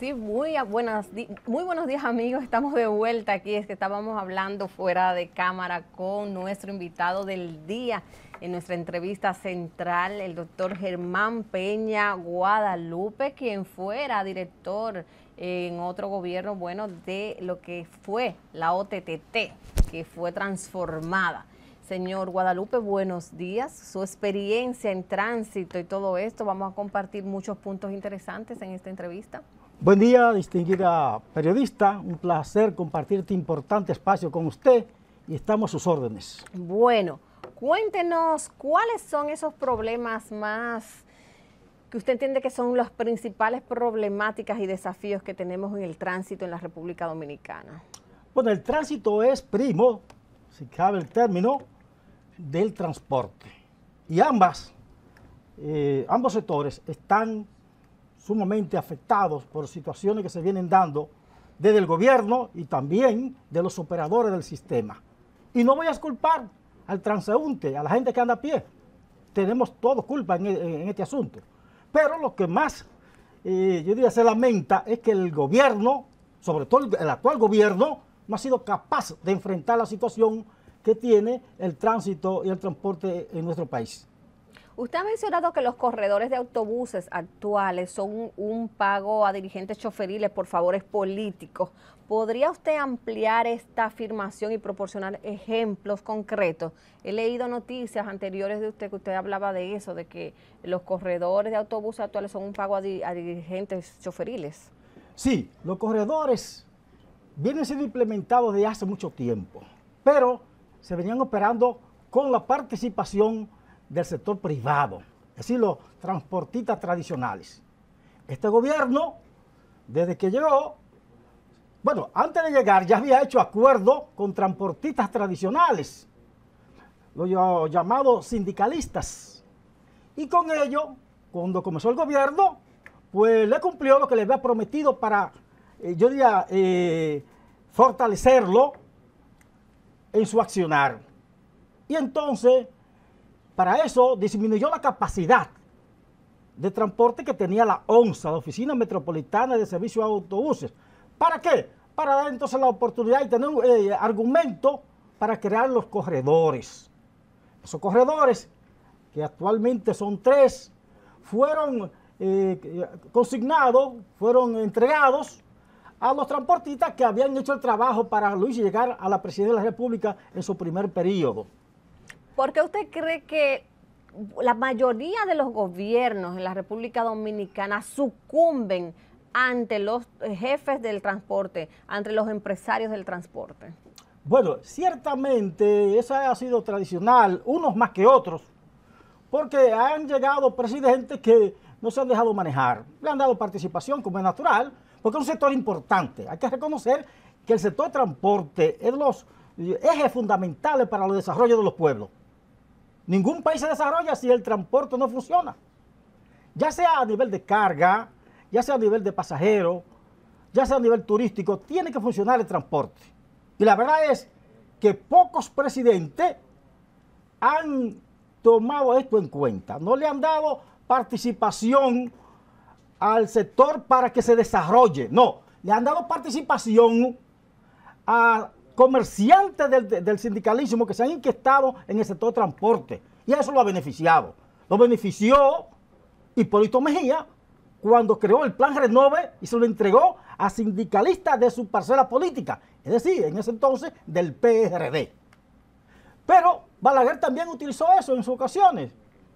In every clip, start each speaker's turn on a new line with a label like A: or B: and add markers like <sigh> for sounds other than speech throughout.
A: Sí, muy, buenas, muy buenos días amigos, estamos de vuelta aquí, es que estábamos hablando fuera de cámara con nuestro invitado del día en nuestra entrevista central, el doctor Germán Peña Guadalupe, quien fuera director en otro gobierno, bueno, de lo que fue la OTTT, que fue transformada. Señor Guadalupe, buenos días. Su experiencia en tránsito y todo esto, vamos a compartir muchos puntos interesantes en esta entrevista.
B: Buen día, distinguida periodista. Un placer compartir este importante espacio con usted y estamos a sus órdenes.
A: Bueno, cuéntenos cuáles son esos problemas más que usted entiende que son las principales problemáticas y desafíos que tenemos en el tránsito en la República Dominicana.
B: Bueno, el tránsito es primo, si cabe el término, del transporte. Y ambas, eh, ambos sectores están sumamente afectados por situaciones que se vienen dando desde el gobierno y también de los operadores del sistema. Y no voy a culpar al transeúnte, a la gente que anda a pie. Tenemos todos culpa en, e, este asunto. Pero lo que más, eh, yo diría, se lamenta es que el gobierno, sobre todo el actual gobierno, no ha sido capaz de enfrentar la situación que tiene el tránsito y el transporte en nuestro país.
A: Usted ha mencionado que los corredores de autobuses actuales son un, pago a dirigentes choferiles por favores políticos. ¿Podría usted ampliar esta afirmación y proporcionar ejemplos concretos? He leído noticias anteriores de usted que usted hablaba de eso, de que los corredores de autobuses actuales son un pago a, a dirigentes choferiles.
B: Sí, los corredores vienen siendo implementados desde hace mucho tiempo, pero se venían operando con la participación del sector privado, es decir, los transportistas tradicionales. Este gobierno, desde que llegó, bueno, antes de llegar ya había hecho acuerdo... con transportistas tradicionales, los llamados sindicalistas. Y con ello, cuando comenzó el gobierno, pues le cumplió lo que le había prometido para, eh, yo diría, eh, fortalecerlo en su accionar. Y entonces para eso disminuyó la capacidad de transporte que tenía la ONSA, la Oficina Metropolitana de Servicios de Autobuses. ¿Para qué? Para dar entonces la oportunidad y tener un eh, argumento para crear los corredores. Esos corredores, que actualmente son tres, fueron eh, consignados, fueron entregados a los transportistas que habían hecho el trabajo para Luis llegar a la presidencia de la República en su primer periodo.
A: ¿Por qué usted cree que la mayoría de los gobiernos en la República Dominicana sucumben ante los jefes del transporte, ante los empresarios del transporte?
B: Bueno, ciertamente eso ha sido tradicional, unos más que otros, porque han llegado presidentes que no se han dejado manejar, le han dado participación como es natural, porque es un sector importante. Hay que reconocer que el sector transporte es los eh, ejes fundamentales para el desarrollo de los pueblos. Ningún país se desarrolla si el transporte no funciona. Ya sea a nivel de carga, ya sea a nivel de pasajero, ya sea a nivel turístico, tiene que funcionar el transporte. Y la verdad es que pocos presidentes han tomado esto en cuenta. No le han dado participación al sector para que se desarrolle. No, le han dado participación a comerciantes del, sindicalismo que se han inquietado en el sector transporte. Y eso lo ha beneficiado. Lo benefició Hipólito Mejía cuando creó el plan Renove y se lo entregó a sindicalistas de su parcela política, es decir, en ese entonces del PRD. Pero Balaguer también utilizó eso en sus ocasiones,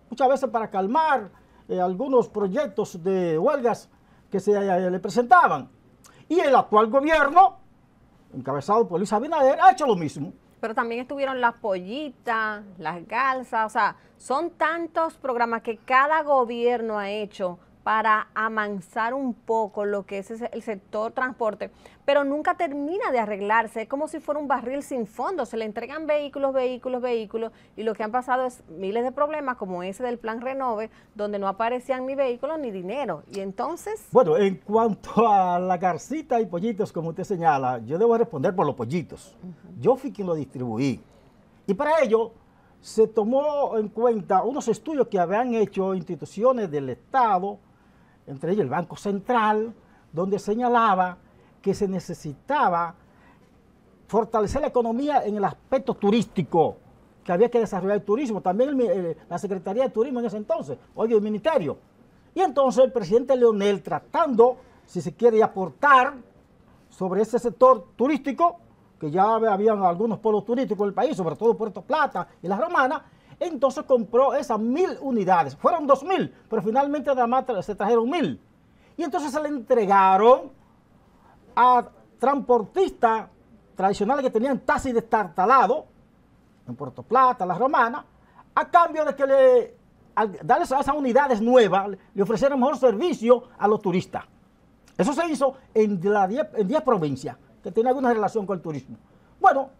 B: muchas veces para calmar eh, algunos proyectos de huelgas que se eh, le presentaban. Y el actual gobierno encabezado por Luis Abinader, ha hecho lo mismo. Pero
A: también estuvieron las pollitas, las galsas, o sea, son tantos programas que cada gobierno ha hecho para amansar un poco lo que es el sector transporte, pero nunca termina de arreglarse, es como si fuera un barril sin fondo, se le entregan vehículos, vehículos, vehículos, y lo que han pasado es miles de problemas como ese del plan Renove, donde no aparecían ni vehículos ni dinero, y entonces...
B: Bueno, en cuanto <laughs> a la garcita y pollitos, como usted señala, yo debo responder por los pollitos, yo fui quien lo distribuí, y para ello se tomó en cuenta unos estudios que habían hecho instituciones del Estado, entre ellos el Banco Central, donde señalaba que se necesitaba fortalecer la economía en el aspecto turístico, que había que desarrollar el turismo, también eh, la Secretaría de Turismo en ese entonces, hoy el Ministerio. Y entonces el presidente Leonel, tratando, si se quiere, aportar sobre ese sector turístico, que ya habían algunos polos turísticos del país, sobre todo Puerto Plata y las Romanas, entonces compró esas mil unidades. Fueron dos mil, pero finalmente además se trajeron mil. Y entonces se le entregaron a transportistas tradicionales que tenían taxi destartalado en Puerto Plata, La Romana, a cambio de que le, al darles a esas unidades nuevas, le ofrecieran mejor servicio a los turistas. Eso se hizo en 10 provincias que tienen alguna relación con el turismo. Bueno,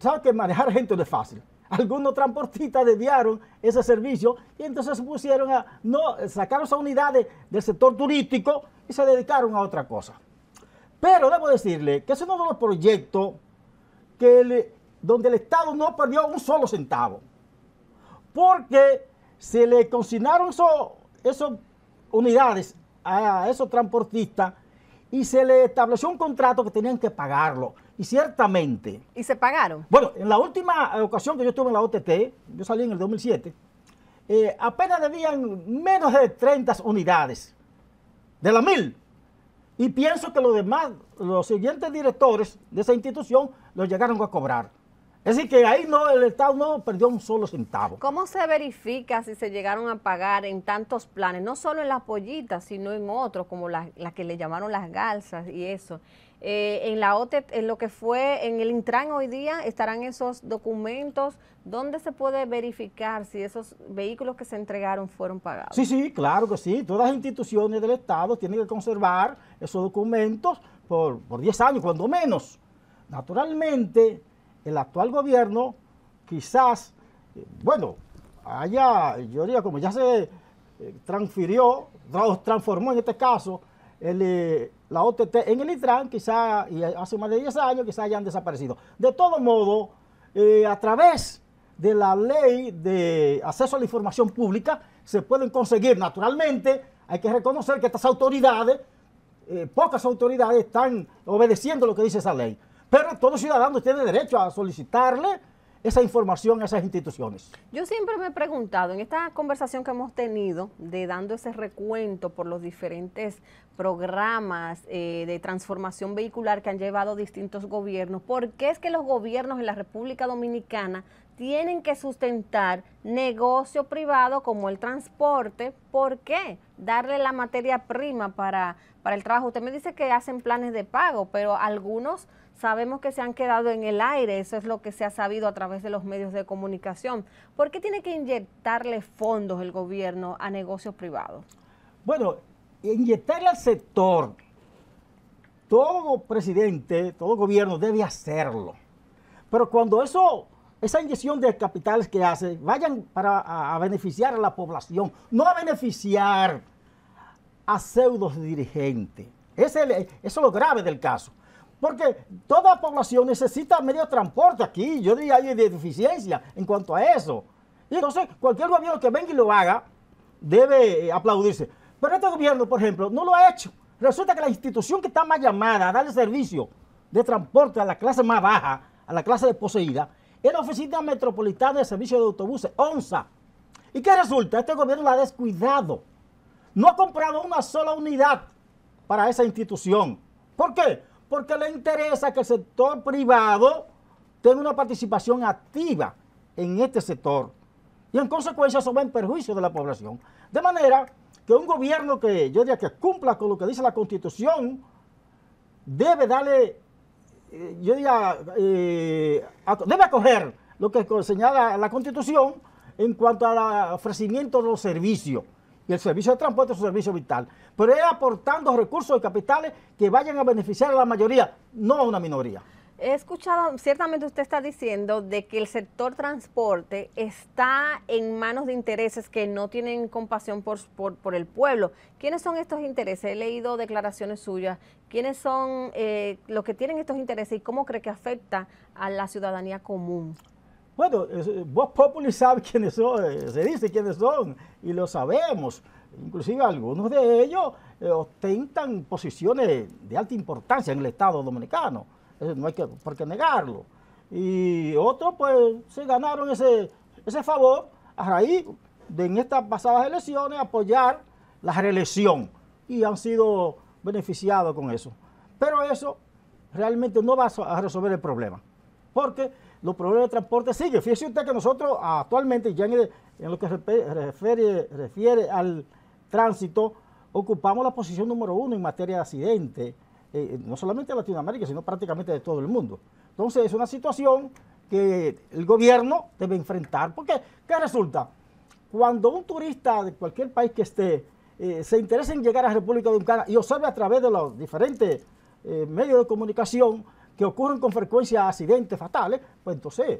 B: sabes que manejar gente no es fácil algunos transportistas desviaron ese servicio y entonces se pusieron a, no, sacaron esas unidades del sector turístico y se dedicaron a otra cosa. Pero debo decirle que es uno de los proyectos que donde el Estado no perdió un solo centavo, porque se le consignaron esas unidades a esos transportistas y se le estableció un contrato que tenían que pagarlo. Y ciertamente.
A: ¿Y se pagaron?
B: Bueno, en la última ocasión que yo estuve en la OTT, yo salí en el 2007, eh, apenas debían menos de 30 unidades de las mil. Y pienso que los demás, los siguientes directores de esa institución, los llegaron a cobrar. Es decir, que ahí no, el Estado no perdió un solo centavo.
A: ¿Cómo se verifica si se llegaron a pagar en tantos planes? No solo en las pollitas, sino en otros, como las que le llamaron las galsas y eso. Eh, en la OTET, en lo que fue en el Intran hoy día, estarán esos documentos. ¿Dónde se puede verificar si esos vehículos que se entregaron fueron
B: pagados? Sí, sí, claro que sí. Todas las instituciones del Estado tienen que conservar esos documentos por, por 10 años, cuando menos. Naturalmente, el actual gobierno quizás, eh, bueno, haya, yo diría, como ya se eh, transfirió, transformó en este caso el la OTT en el ITRAN, quizá, y hace más de 10 años, quizá hayan desaparecido. De todo modo, eh, a través de la ley de acceso a la información pública, se pueden conseguir, naturalmente, hay que reconocer que estas autoridades, eh, pocas autoridades están obedeciendo lo que dice esa ley, pero todo ciudadano tiene derecho a solicitarle esa información a esas instituciones.
A: Yo siempre me he preguntado, en esta conversación que hemos tenido, de dando ese recuento por los diferentes programas eh, de transformación vehicular que han llevado distintos gobiernos, ¿por qué es que los gobiernos en la República Dominicana tienen que sustentar negocio privado como el transporte. ¿Por qué? Darle la materia prima para, para el trabajo. Usted me dice que hacen planes de pago, pero algunos sabemos que se han quedado en el aire. Eso es lo que se ha sabido a través de los medios de comunicación. ¿Por qué tiene que inyectarle fondos el gobierno a negocios privados?
B: Bueno, inyectarle al sector, todo presidente, todo gobierno debe hacerlo. Pero cuando eso esa inyección de capitales que hace, vayan para, a, beneficiar a la población, no a beneficiar a pseudos dirigentes. Es eso es lo grave del caso. Porque toda población necesita medio de transporte aquí. Yo diría hay deficiencia en cuanto a eso. Y entonces cualquier gobierno que venga y lo haga debe eh, aplaudirse. Pero este gobierno, por ejemplo, no lo ha hecho. Resulta que la institución que está más llamada a darle servicio de transporte a la clase más baja, a la clase desposeída, es la Oficina Metropolitana de Servicio de Autobuses, ONSA. ¿Y qué resulta? Este gobierno la ha descuidado. No ha comprado una sola unidad para esa institución. ¿Por qué? Porque le interesa que el sector privado tenga una participación activa en este sector. Y en consecuencia eso va en perjuicio de la población. De manera que un gobierno que yo diría que cumpla con lo que dice la Constitución debe darle eh, yo diría, eh, debe acoger lo que señala la Constitución en cuanto al ofrecimiento de los servicios. Y el servicio de transporte es un servicio vital. Pero es aportando recursos y capitales que vayan a beneficiar a la mayoría, no a una minoría.
A: He escuchado, ciertamente usted está diciendo de que el sector transporte está en manos de intereses que no tienen compasión por, el pueblo. ¿Quiénes son estos intereses? He leído declaraciones suyas. ¿Quiénes son eh, los que tienen estos intereses y cómo cree que afecta a la ciudadanía común?
B: Bueno, vos Populi sabe <laughs> quiénes son, eh, se dice quiénes son y lo sabemos. Inclusive algunos de ellos eh, ostentan posiciones de alta importancia en el Estado dominicano no hay que, por qué negarlo. Y otros, pues, se ganaron ese, ese favor a raíz de en estas pasadas elecciones apoyar la reelección y han sido beneficiados con eso. Pero eso realmente no va a resolver el problema, porque los problemas de transporte siguen. Fíjese usted que nosotros actualmente, ya en, lo que refiere, refiere al tránsito, ocupamos la posición número uno en materia de accidentes eh, eh, no solamente de Latinoamérica, sino prácticamente de todo el mundo. Entonces es una situación que el gobierno debe enfrentar, porque ¿qué resulta? Cuando un turista de cualquier país que esté eh, se interesa en llegar a República Dominicana y observe a través de los diferentes medios de comunicación que ocurren con frecuencia accidentes fatales, pues entonces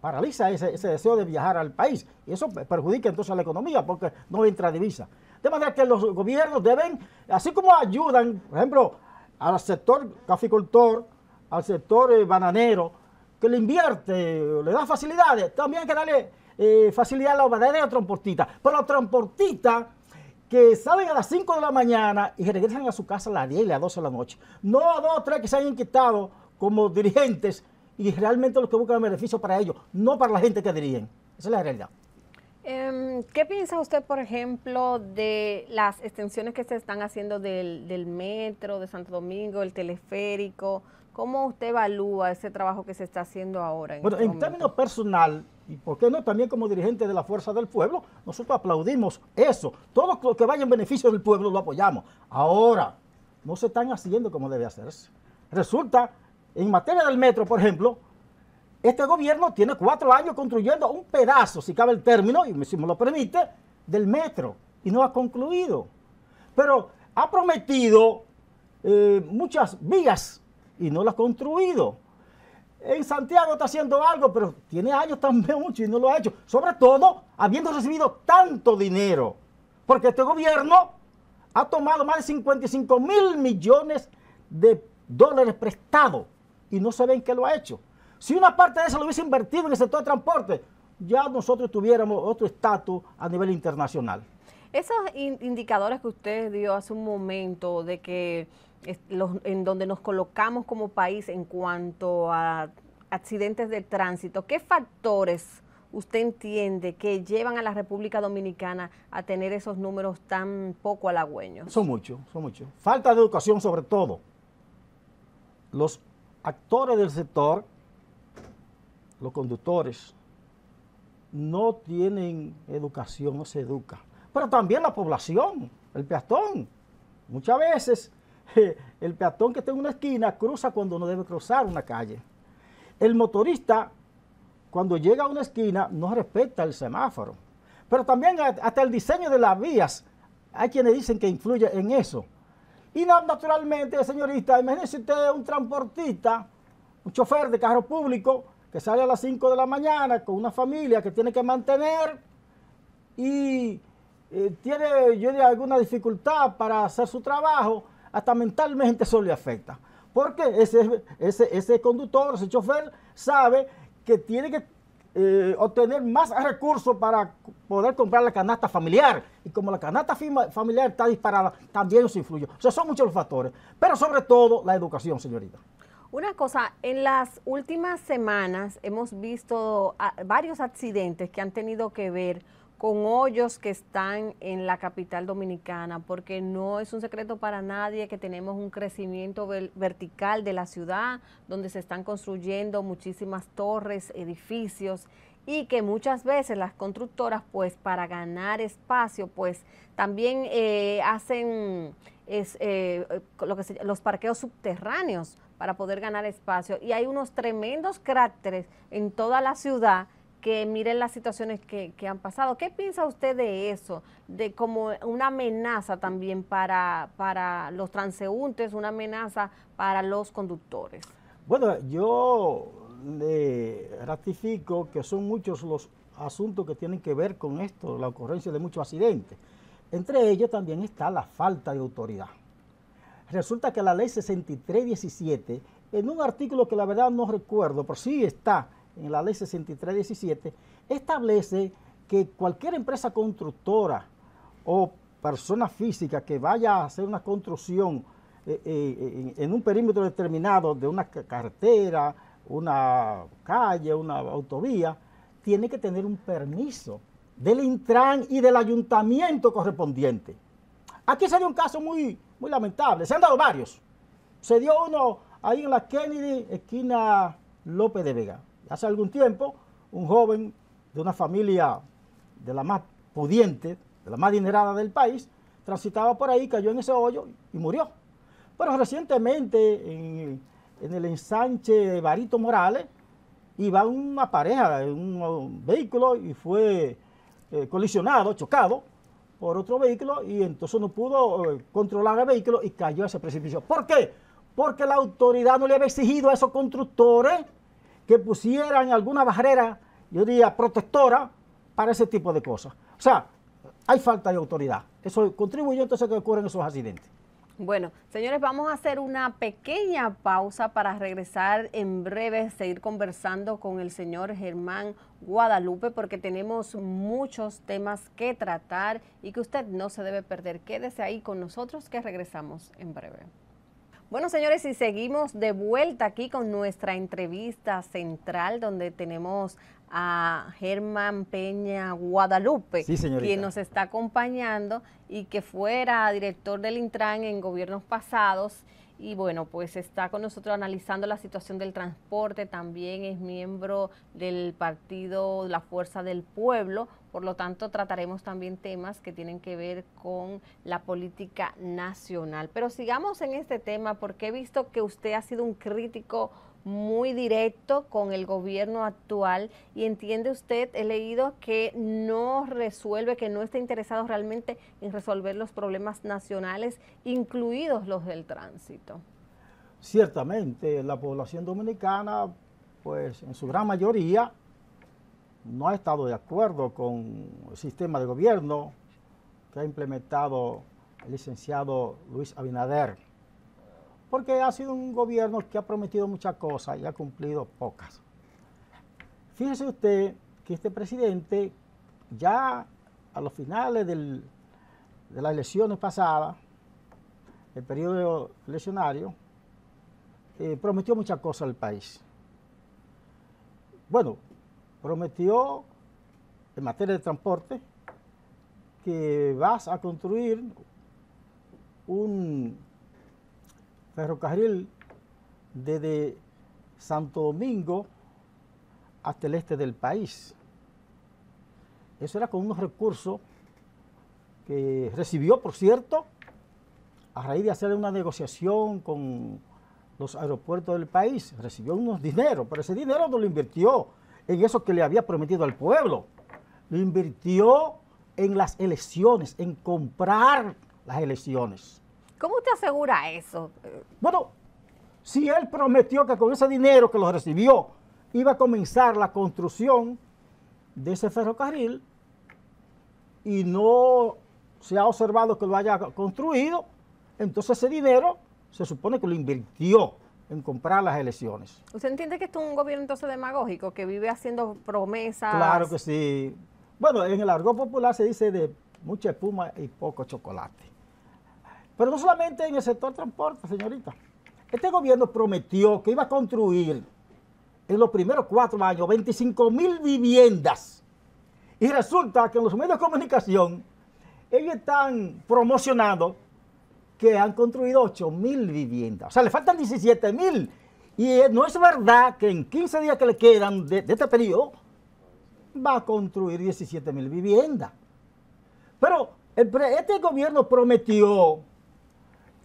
B: paraliza ese, ese, deseo de viajar al país. Y eso perjudica entonces a la economía porque no entra divisa. De manera que los gobiernos deben, así como ayudan, por ejemplo, al sector caficultor, al sector eh, bananero, que le invierte, le da facilidades, también hay que darle eh, facilidad a la los de transportistas. Pero los transportistas que salen a las 5 de la mañana y regresan a su casa a las 10 y a las 12 de la noche. No a dos o tres que se hayan quitado como dirigentes y realmente los que buscan beneficios para ellos, no para la gente que dirigen. Esa es la realidad.
A: Em, ¿Qué piensa usted, por ejemplo, de las extensiones que se están haciendo del, metro de Santo Domingo, el teleférico? ¿Cómo usted evalúa ese trabajo que se está haciendo ahora? bueno, en este
B: términos personal, y por qué no también como dirigente de la Fuerza del Pueblo, nosotros aplaudimos eso. Todo lo que vaya en beneficio del pueblo lo apoyamos. Ahora, no se están haciendo como debe hacerse. Resulta, en materia del metro, por ejemplo, este gobierno tiene cuatro años construyendo un pedazo, si cabe el término, y si me lo permite, del metro, y no ha concluido. Pero ha prometido eh, muchas vías y no las ha construido. En Santiago está haciendo algo, pero tiene años también mucho y no lo ha hecho. Sobre todo habiendo recibido tanto dinero. Porque este gobierno ha tomado más de 55 mil millones de dólares prestados y no se ven que lo ha hecho. Si una parte de eso lo hubiese invertido en el sector de transporte, ya nosotros tuviéramos otro estatus a nivel internacional.
A: Esos indicadores que usted dio hace un momento de que en donde nos colocamos como país en cuanto a accidentes de tránsito, ¿qué factores usted entiende que llevan a la República Dominicana a tener esos números tan poco halagüeños?
B: Son muchos, son muchos. Falta de educación sobre todo. Los actores del sector los conductores, no tienen educación, no se educa. Pero también la población, el peatón. Muchas veces <laughs> eh, el peatón que está en una esquina cruza cuando no debe cruzar una calle. El motorista, cuando llega a una esquina, no respeta el semáforo. Pero también hasta el diseño de las vías, hay quienes dicen que influye en eso. Y naturalmente, señorita, imagínese usted un transportista, un chofer de carro público, que sale a las 5 de la mañana con una familia que tiene que mantener y eh, tiene yo alguna dificultad para hacer su trabajo, hasta mentalmente eso le afecta. Porque ese, ese, ese conductor, ese chofer, sabe que tiene que eh, obtener más recursos para poder comprar la canasta familiar. Y como la canasta familiar está disparada, también eso influye. O sea, son muchos los factores. Pero sobre todo la educación, señorita.
A: Una cosa, en las últimas semanas hemos visto ah, varios accidentes que han tenido que ver con hoyos que están en la capital dominicana, porque no es un secreto para nadie que tenemos un crecimiento vertical de la ciudad, donde se están construyendo muchísimas torres, edificios, y que muchas veces las constructoras, pues para ganar espacio, pues también eh, hacen eh, lo que los parqueos subterráneos para poder ganar espacio. Y hay unos tremendos cráteres en toda la ciudad que miren las situaciones que, han pasado. ¿Qué piensa usted de eso? De como una amenaza también para, para los transeúntes, una amenaza para los conductores.
B: Bueno, yo le ratifico que son muchos los asuntos que tienen que ver con esto, la ocurrencia de muchos accidentes. Entre ellos también está la falta de autoridad. Resulta que la ley 6317, en un artículo que la verdad no recuerdo, pero sí está en la ley 6317, establece que cualquier empresa constructora o persona física que vaya a hacer una construcción eh, eh, en, un perímetro determinado de una carretera, una calle, una autovía, tiene que tener un permiso del Intran y del ayuntamiento correspondiente. Aquí sería un caso muy, muy lamentable. Se han dado varios. Se dio uno ahí en la Kennedy, esquina López de Vega. Hace algún tiempo, un joven de una familia de la más pudiente, de la más dinerada del país, transitaba por ahí, cayó en ese hoyo y murió. Pero recientemente, en, el ensanche de Barito Morales, iba una pareja en un, vehículo y fue eh, colisionado, chocado, por otro vehículo y entonces no pudo eh, controlar el vehículo y cayó a ese precipicio. ¿Por qué? Porque la autoridad no le había exigido a esos constructores que pusieran alguna barrera, yo diría, protectora para ese tipo de cosas. O sea, hay falta de autoridad. Eso contribuye entonces a que ocurran esos accidentes.
A: Bueno, señores, vamos a hacer una pequeña pausa para regresar en breve, seguir conversando con el señor Germán Guadalupe, porque tenemos muchos temas que tratar y que usted no se debe perder. Quédese ahí con nosotros que regresamos en breve. Bueno, señores, y seguimos de vuelta aquí con nuestra entrevista central donde tenemos a Germán Peña Guadalupe, quien nos está acompañando y que fuera director del Intran en gobiernos pasados y bueno, pues está con nosotros analizando la situación del transporte, también es miembro del partido La Fuerza del Pueblo, por lo tanto trataremos también temas que tienen que ver con la política nacional. Pero sigamos en este tema porque he visto que usted ha sido un crítico muy directo con el gobierno actual y entiende usted, he leído, que no resuelve, que no está interesado realmente en resolver los problemas nacionales, incluidos los del tránsito.
B: Ciertamente, la población dominicana, pues en su gran mayoría, no ha estado de acuerdo con el sistema de gobierno que ha implementado el licenciado Luis Abinader porque ha sido un gobierno que ha prometido muchas cosas y ha cumplido pocas. Fíjese usted que este presidente ya a los finales de las elecciones pasadas, el periodo eleccionario, eh, prometió muchas cosas al país. Bueno, prometió en materia de transporte que vas a construir un ferrocarril desde Santo Domingo hasta el este del país. Eso era con unos recursos que recibió, por cierto, a raíz de hacer una negociación con los aeropuertos del país, recibió unos dineros, pero ese dinero no lo invirtió en eso que le había prometido al pueblo, lo invirtió en las elecciones, en comprar las elecciones.
A: ¿Cómo usted asegura eso?
B: Bueno, si él prometió que con ese dinero que lo recibió iba a comenzar la construcción de ese ferrocarril y no se ha observado que lo haya construido, entonces ese dinero se supone que lo invirtió en comprar las elecciones.
A: ¿Usted entiende que esto es un gobierno entonces demagógico, que vive haciendo promesas? Claro
B: que sí. Bueno, en el argot popular se dice de mucha espuma y poco chocolate. Pero no solamente en el sector transporte, señorita. Este gobierno prometió que iba a construir en los primeros cuatro años 25 mil viviendas. Y resulta que en los medios de comunicación ellos están promocionando que han construido 8 mil viviendas. O sea, le faltan 17 mil. Y eh, no es verdad que en 15 días que le quedan de, este periodo va a construir 17 mil viviendas. Pero este gobierno prometió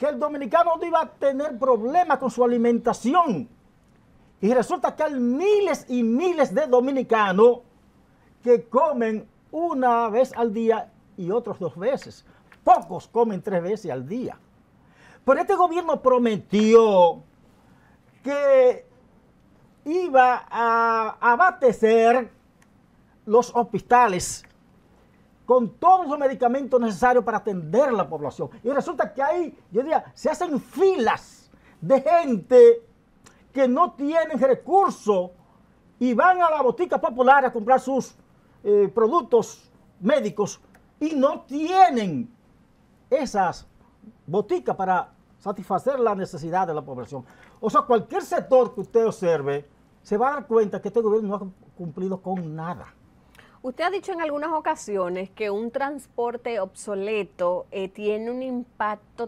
B: que el dominicano no iba a tener problemas con su alimentación. Y resulta que hay miles y miles de dominicanos que comen una vez al día y otros dos veces. Pocos comen tres veces al día. Pero este gobierno prometió que iba a abastecer los hospitales con todos los medicamentos necesarios para atender la población. Y resulta que ahí, yo diría, se hacen filas de gente que no tienen recursos y van a la botica popular a comprar sus eh, productos médicos y no tienen esas boticas para satisfacer la necesidad de la población. O sea, cualquier sector que usted observe se va a dar cuenta que este gobierno no ha cumplido con nada.
A: Usted ha dicho en algunas ocasiones que un transporte obsoleto eh, tiene un impacto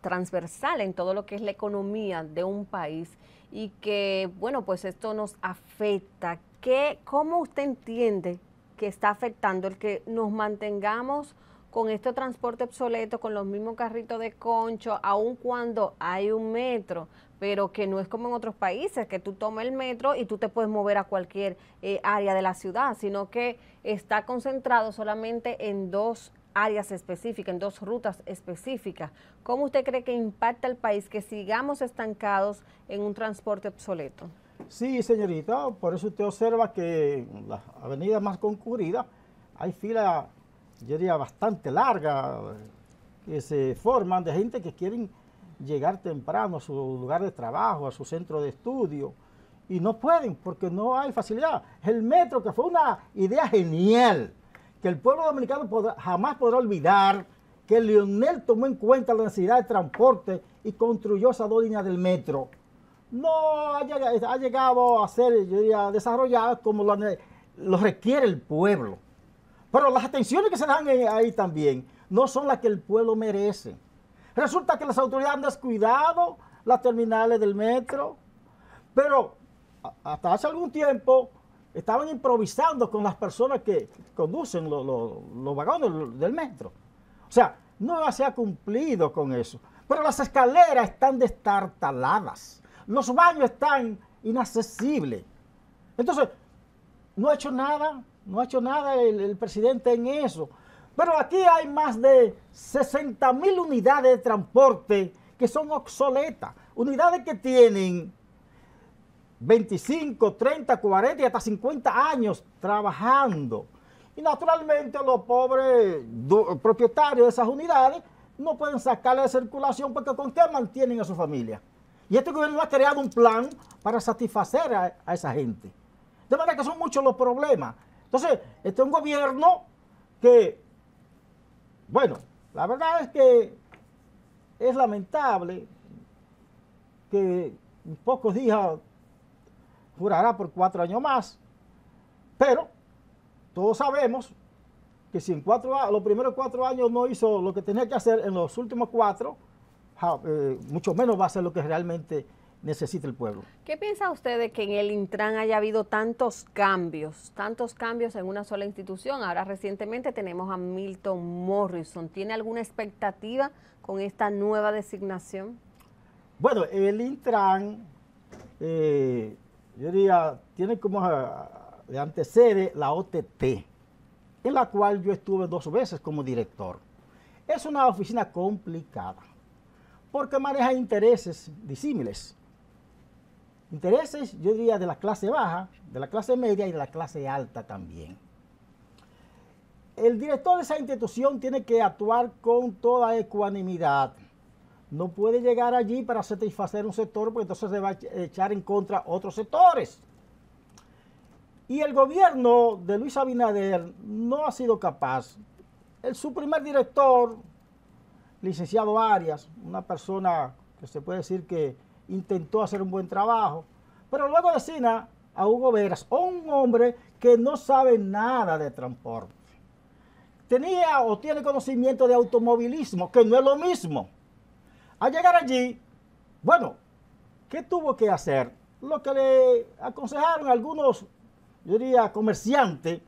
A: transversal en todo lo que es la economía de un país y que, bueno, pues esto nos afecta. ¿Qué, ¿Cómo usted entiende que está afectando el que nos mantengamos con este transporte obsoleto, con los mismos carritos de concho, aun cuando hay un metro? pero que no es como en otros países, que tú tomas el metro y tú te puedes mover a cualquier eh, área de la ciudad, sino que está concentrado solamente en dos áreas específicas, en dos rutas específicas. ¿Cómo usted cree que impacta al país que sigamos estancados en un transporte obsoleto?
B: Sí, señorita, por eso usted observa que en las avenidas más concurridas hay fila, yo diría, bastante largas eh, que se forman de gente que quieren llegar temprano a su lugar de trabajo, a su centro de estudio, y no pueden porque no hay facilidad. El metro, que fue una idea genial, que el pueblo dominicano jamás podrá olvidar, que Lionel tomó en cuenta la necesidad de transporte y construyó esa dos líneas del metro. No ha llegado, a ser, desarrollada como lo, requiere el pueblo. Pero las atenciones que se dan ahí también no son las que el pueblo merece. Resulta que las autoridades han descuidado las terminales del metro, pero hasta hace algún tiempo estaban improvisando con las personas que conducen los, vagones del metro. O sea, no se ha cumplido con eso. Pero las escaleras están destartaladas, los baños están inaccesibles. Entonces, no ha hecho nada, no ha hecho nada el presidente en eso. Pero aquí hay más de 60 mil unidades de transporte que son obsoletas. Unidades que tienen 25, 30, 40 y hasta 50 años trabajando. Y naturalmente los pobres propietarios de esas unidades no pueden sacarle de circulación porque con qué mantienen a su familia. Y este gobierno ha creado un plan para satisfacer a, a esa gente. De manera que son muchos los problemas. Entonces, este es un gobierno que bueno, la verdad es que es lamentable que en pocos días jurará por cuatro años más, pero todos sabemos que si en cuatro, los primeros cuatro años no hizo lo que tenía que hacer, en los últimos cuatro, eh, mucho menos va a ser lo que realmente necesita el pueblo.
A: ¿Qué piensa usted de que en el Intran haya habido tantos cambios, tantos cambios en una sola institución? Ahora recientemente tenemos a Milton Morrison. ¿Tiene alguna expectativa con esta nueva designación?
B: Bueno, el Intran, eh, yo diría, tiene como eh, de antecede la OTT, en la cual yo estuve dos veces como director. Es una oficina complicada, porque maneja intereses disímiles Intereses, yo diría, de la clase baja, de la clase media y de la clase alta también. El director de esa institución tiene que actuar con toda ecuanimidad. No puede llegar allí para satisfacer un sector porque entonces se va a echar en contra otros sectores. Y el gobierno de Luis Abinader no ha sido capaz. El, su primer director, licenciado Arias, una persona que se puede decir que intentó hacer un buen trabajo. Pero luego decina a Hugo Veras, un hombre que no sabe nada de transporte. Tenía o tiene conocimiento de automovilismo, que no es lo mismo. Al llegar allí, bueno, ¿qué tuvo que hacer? Lo que le aconsejaron algunos, yo diría, comerciantes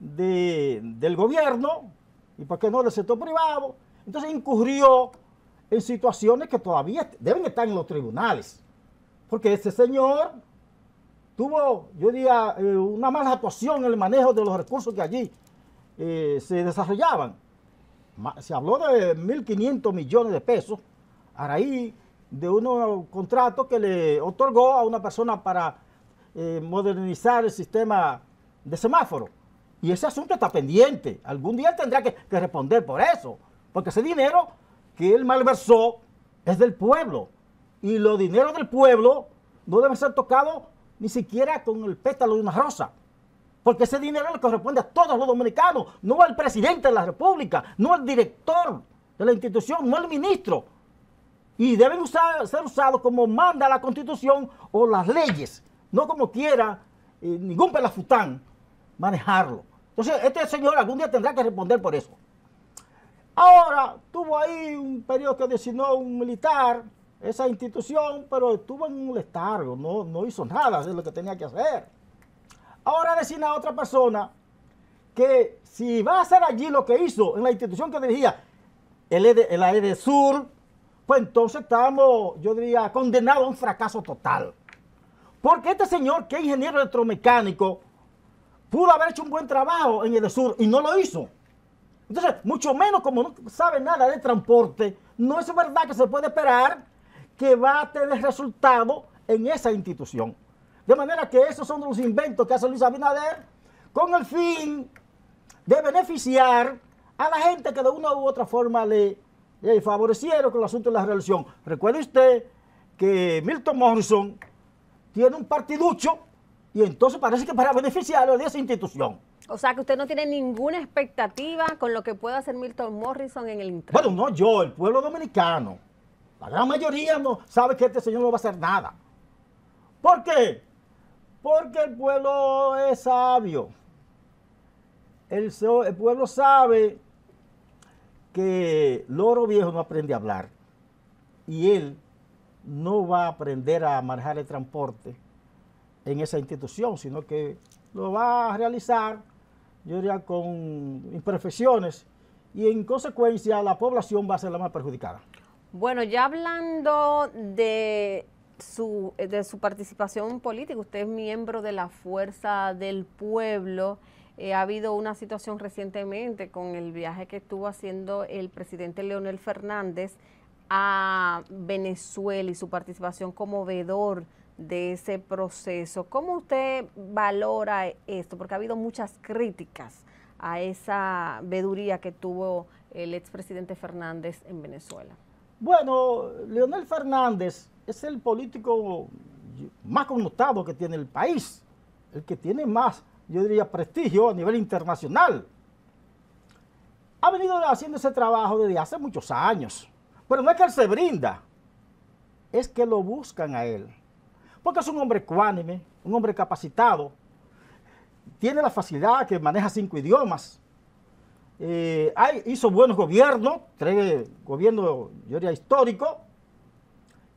B: del gobierno, y por qué no del sector privado, entonces incurrió en situaciones que todavía deben estar en los tribunales. Porque ese señor tuvo, yo diría, eh, una mala actuación en el manejo de los recursos que allí eh, se desarrollaban. Se habló de 1.500 millones de pesos a raíz de un contrato que le otorgó a una persona para eh, modernizar el sistema de semáforo. Y ese asunto está pendiente. Algún día tendrá que, que responder por eso. Porque ese dinero que él malversó es del pueblo. Y los dineros del pueblo no deben ser tocados ni siquiera con el pétalo de una rosa. Porque ese dinero le corresponde a todos los dominicanos, no al presidente de la República, no al director de la institución, no al ministro. Y deben ser usados como manda la constitución o las leyes, no como quiera eh, ningún pelafután manejarlo. Entonces, este señor algún día tendrá que responder por eso. Ahora, tuvo ahí un periodo que designó un militar, esa institución, pero estuvo en un letargo, no, no hizo nada de lo que tenía que hacer. Ahora designa a otra persona que si va a hacer allí lo que hizo en la institución que dirigía, el, ED, el e Sur, pues entonces estamos, yo diría, condenados a un fracaso total. Porque este señor, que es ingeniero electromecánico, pudo haber hecho un buen trabajo en el sur y no lo hizo. Entonces, mucho menos como no sabe nada de transporte, no es verdad que se puede esperar que va a tener resultado en esa institución. De manera que esos son los inventos que hace Luis Abinader con el fin de beneficiar a la gente que de una u otra forma le, favorecieron con el asunto de la relación. Recuerde usted que Milton Morrison tiene un partiducho y entonces parece que para beneficiarlo de esa institución.
A: O sea, que usted no tiene ninguna expectativa con lo que pueda hacer
B: Milton Morrison en el intran. Bueno, no yo, el pueblo dominicano. La gran mayoría no sabe que este señor no va a hacer nada. ¿Por qué? Porque el pueblo es sabio. el pueblo sabe que Loro Viejo no aprende a hablar. Y él no va a aprender a manejar el transporte en esa institución, sino que lo va a realizar yo diría con imperfecciones, y en consecuencia la población va a ser la más perjudicada.
A: Bueno, ya hablando de su, de su participación política, usted es miembro de la Fuerza del Pueblo. Eh, ha habido una situación recientemente con el viaje que estuvo haciendo el presidente Leonel Fernández a Venezuela y su participación como veedor de ese proceso. ¿Cómo usted valora esto? Porque ha habido muchas críticas a esa veduría que tuvo el expresidente Fernández en Venezuela.
B: Bueno, Leonel Fernández es el político más connotado que tiene el país, el que tiene más, yo diría, prestigio a nivel internacional. Ha venido haciendo ese trabajo desde hace muchos años, pero no es que él se brinda, es que lo buscan a él porque es un hombre cuánime, un hombre capacitado, tiene la facilidad que maneja cinco idiomas, eh, hizo buenos gobiernos, tres gobiernos, yo diría, históricos.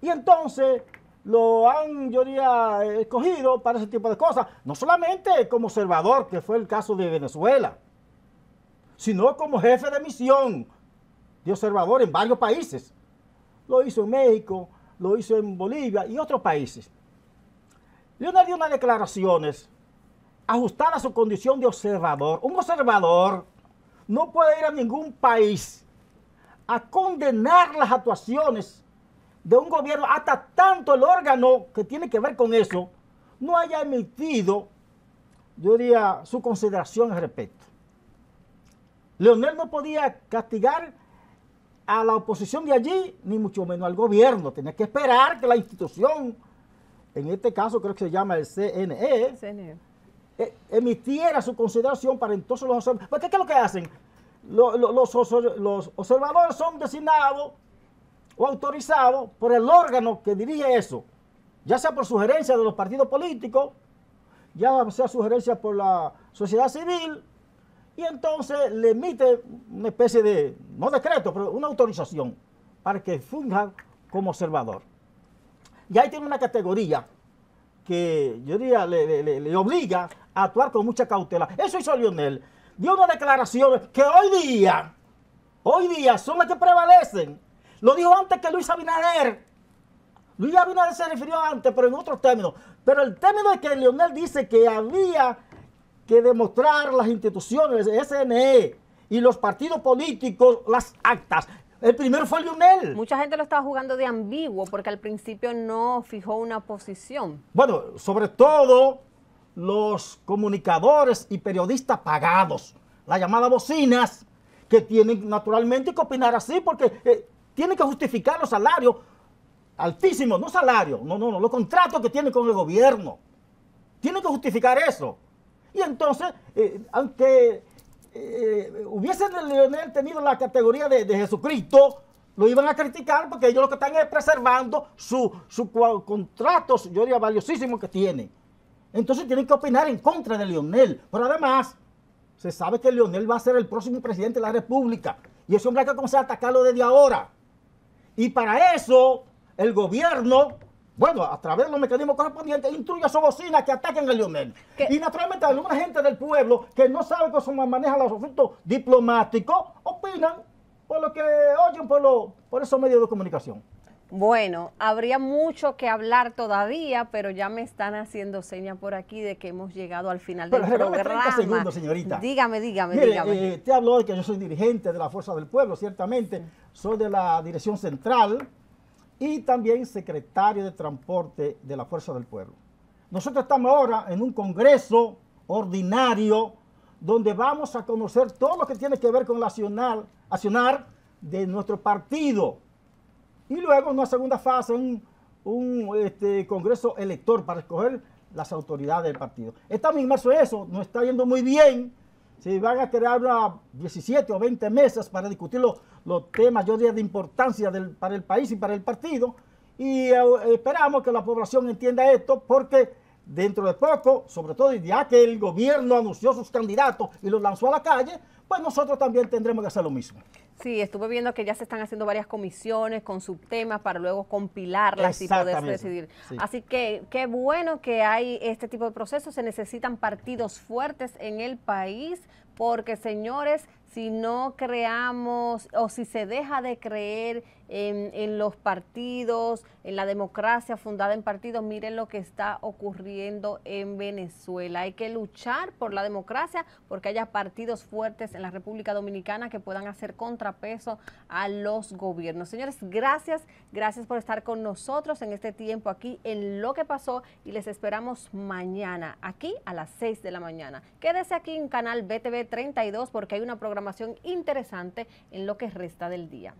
B: y entonces lo han, yo diría, escogido para ese tipo de cosas, no solamente como observador, que fue el caso de Venezuela, sino como jefe de misión de observador en varios países. Lo hizo en México, lo hizo en Bolivia y otros países. Leonel dio unas declaraciones ajustadas a su condición de observador. Un observador no puede ir a ningún país a condenar las actuaciones de un gobierno hasta tanto el órgano que tiene que ver con eso no haya emitido, yo diría, su consideración al respecto. Leonel no podía castigar a la oposición de allí, ni mucho menos al gobierno. Tenía que esperar que la institución en este caso creo que se llama el CNE, e. eh, emitiera su consideración para entonces los observadores. ¿Por qué, es lo que hacen? Los, los observadores son designados o autorizados por el órgano que dirige eso, ya sea por sugerencia de los partidos políticos, ya sea sugerencia por la sociedad civil, y entonces le emite una especie de, no decreto, pero una autorización para que funja como observador. Y ahí tiene una categoría que yo diría le, obliga a actuar con mucha cautela. Eso hizo Lionel. Dio una declaración que hoy día, hoy día son las que prevalecen. Lo dijo antes que Luis Abinader. Luis Abinader se refirió antes, pero en otros términos. Pero el término es que Lionel dice que había que demostrar las instituciones, el SNE y los partidos políticos, las actas. El primero fue Lionel.
A: Mucha gente lo estaba jugando de ambiguo porque al principio no fijó una posición.
B: Bueno, sobre todo los comunicadores y periodistas pagados, la llamada bocinas, que tienen naturalmente que opinar así porque eh, tienen que justificar los salarios altísimos, no salarios, no, no, no, los contratos que tienen con el gobierno. Tienen que justificar eso. Y entonces, eh, aunque eh, hubiesen hubiese Leonel tenido la categoría de, Jesucristo, lo iban a criticar porque ellos lo que están es preservando sus su contratos, yo diría, valiosísimos que tienen. Entonces tienen que opinar en contra de Leonel. Pero además, se sabe que Leonel va a ser el próximo presidente de la República. Y ese hombre hay que comenzar a atacarlo desde ahora. Y para eso, el gobierno bueno, a través de los mecanismos correspondientes, instruye a su bocina que ataquen al Leónel. Y naturalmente alguna gente del pueblo que no sabe cómo maneja los asuntos diplomáticos, opinan por lo que oyen por, por esos medios de comunicación. Bueno,
A: habría mucho que hablar todavía, pero ya me están haciendo señas por aquí de que hemos llegado al final pero del programa. 30 segundos, señorita. Dígame, dígame, dígame.
B: Eh, te hablo de que yo soy dirigente de la Fuerza del Pueblo, ciertamente. Mm. Soy de la Dirección Central y también secretario de Transporte de la Fuerza del Pueblo. Nosotros estamos ahora en un congreso ordinario donde vamos a conocer todo lo que tiene que ver con la accionar, de nuestro partido. Y luego, en una segunda fase, un, un este, congreso elector para escoger las autoridades del partido. Estamos inmersos en eso, nos está yendo muy bien, si van a crear 17 o 20 mesas para discutir los, temas, yo diría, de importancia del, para el país y para el partido. Y eh, esperamos que la población entienda esto porque dentro de poco, sobre todo ya que el gobierno anunció sus candidatos y los lanzó a la calle, pues nosotros también tendremos que hacer lo mismo.
A: Sí, estuve viendo que ya se están haciendo varias comisiones con subtemas para luego compilarlas y poder decidir. Así que qué bueno que hay este tipo de procesos. Se necesitan partidos fuertes en el país porque, señores, si no creamos o si se deja de creer en los partidos, en la democracia fundada en partidos, miren lo que está ocurriendo en Venezuela. Hay que luchar por la democracia porque haya partidos fuertes en la República Dominicana que puedan hacer contra peso a los gobiernos. Señores, gracias, gracias por estar con nosotros en este tiempo aquí en Lo que pasó y les esperamos mañana, aquí a las 6 de la mañana. Quédese aquí en canal BTV 32 porque hay una programación interesante en lo que resta del día.